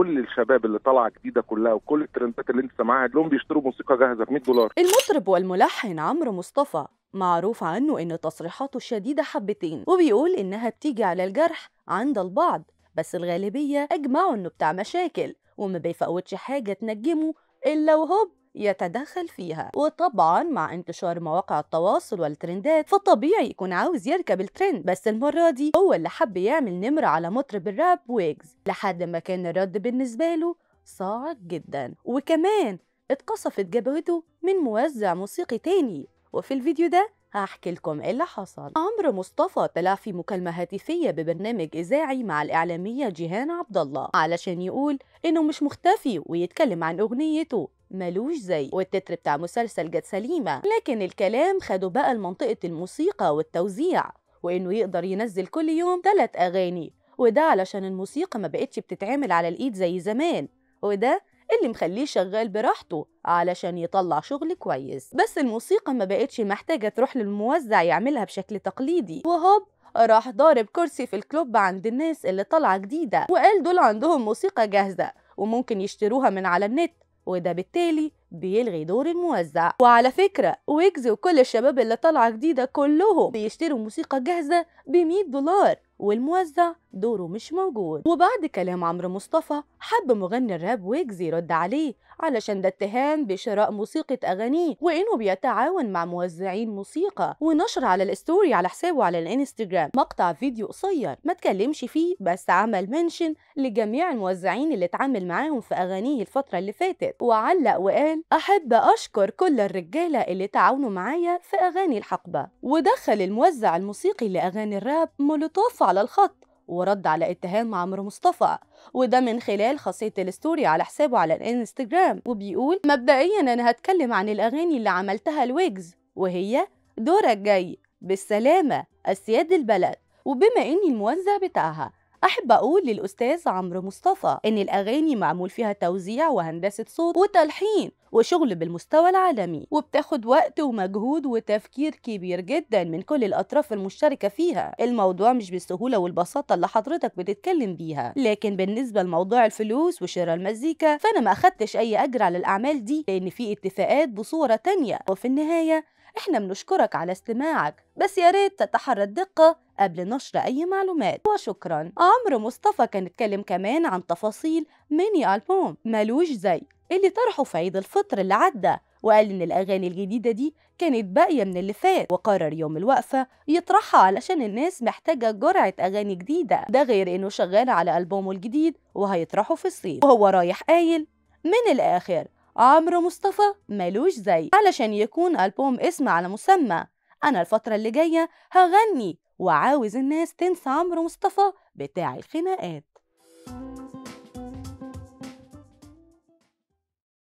كل الشباب اللي طالعه جديده كلها وكل الترندات اللي انت سامعاها كلهم بيشتروا موسيقى جاهزه ب 100 دولار المطرب والملحن عمرو مصطفى معروف عنه ان تصريحاته شديده حبتين وبيقول انها بتيجي على الجرح عند البعض بس الغالبيه اجمعوا انه بتاع مشاكل وما بيفوتش حاجه تنجمه الا وهوب يتدخل فيها وطبعا مع انتشار مواقع التواصل والترندات فطبيعي يكون عاوز يركب الترند بس المرة دي هو اللي حب يعمل نمرة على مطرب الراب ويجز لحد ما كان الرد بالنسبة له صعب جدا وكمان اتقصفت جبهته من موزع موسيقي تاني وفي الفيديو ده هحكي لكم ايه اللي حصل عمرو مصطفى طلع في مكالمه هاتفيه ببرنامج اذاعي مع الاعلاميه جيهان عبد الله علشان يقول انه مش مختفي ويتكلم عن اغنيته ملوش زي والتتر بتاع مسلسل جت سليمة لكن الكلام خدوا بقى لمنطقة الموسيقى والتوزيع وإنه يقدر ينزل كل يوم تلات أغاني وده علشان الموسيقى ما بقتش بتتعمل على الإيد زي زمان وده اللي مخليه شغال براحته علشان يطلع شغل كويس بس الموسيقى ما بقتش محتاجة تروح للموزع يعملها بشكل تقليدي وهوب راح ضارب كرسي في الكلوب عند الناس اللي طالعة جديدة وقال دول عندهم موسيقى جاهزة وممكن يشتروها من على النت وده بالتالي بيلغي دور الموزع وعلى فكرة ويجز وكل الشباب اللي طالعة جديدة كلهم بيشتروا موسيقى جاهزة ب 100 دولار والموزع دوره مش موجود وبعد كلام عمرو مصطفى حب مغني الراب ويجز يرد عليه علشان ده اتهام بشراء موسيقى أغانيه وإنه بيتعاون مع موزعين موسيقى ونشر على الاستوري على حسابه على الانستجرام مقطع فيديو قصير ما اتكلمش فيه بس عمل منشن لجميع الموزعين اللي اتعامل معاهم في أغانيه الفترة اللي فاتت وعلق وقال أحب أشكر كل الرجالة اللي تعاونوا معايا في أغاني الحقبة ودخل الموزع الموسيقي لأغاني الراب مولوتوف على الخط ورد على اتهام عمرو مصطفى وده من خلال خاصية الستوري على حسابه على الانستجرام وبيقول مبدئيا أنا هتكلم عن الأغاني اللي عملتها الويجز وهي دورك جاي بالسلامة السياد البلد وبما إني الموزع بتاعها أحب أقول للأستاذ عمرو مصطفى إن الأغاني معمول فيها توزيع وهندسة صوت وتلحين وشغل بالمستوى العالمي وبتاخد وقت ومجهود وتفكير كبير جدا من كل الأطراف المشتركة فيها الموضوع مش بالسهولة والبساطة اللي حضرتك بتتكلم بيها لكن بالنسبة لموضوع الفلوس وشراء المزيكا فأنا ما أخدتش أي أجر على الأعمال دي لأن في اتفاقات بصورة تانية وفي النهاية احنا بنشكرك على استماعك بس يا ريت تتحرى الدقة قبل نشر أي معلومات وشكرا عمرو مصطفى كان اتكلم كمان عن تفاصيل ميني ألبوم ملوش زي اللي طرحه في عيد الفطر اللي عدى وقال إن الأغاني الجديدة دي كانت باقية من اللي فات وقرر يوم الوقفة يطرحها علشان الناس محتاجة جرعة أغاني جديدة ده غير إنه شغال على ألبومه الجديد وهيطرحه في الصيف وهو رايح قايل من الآخر عمرو مصطفى ملوش زي علشان يكون ألبوم اسم على مسمى أنا الفترة اللي جاية هغني وعاوز الناس تنسى عمرو مصطفى بتاع الخناقات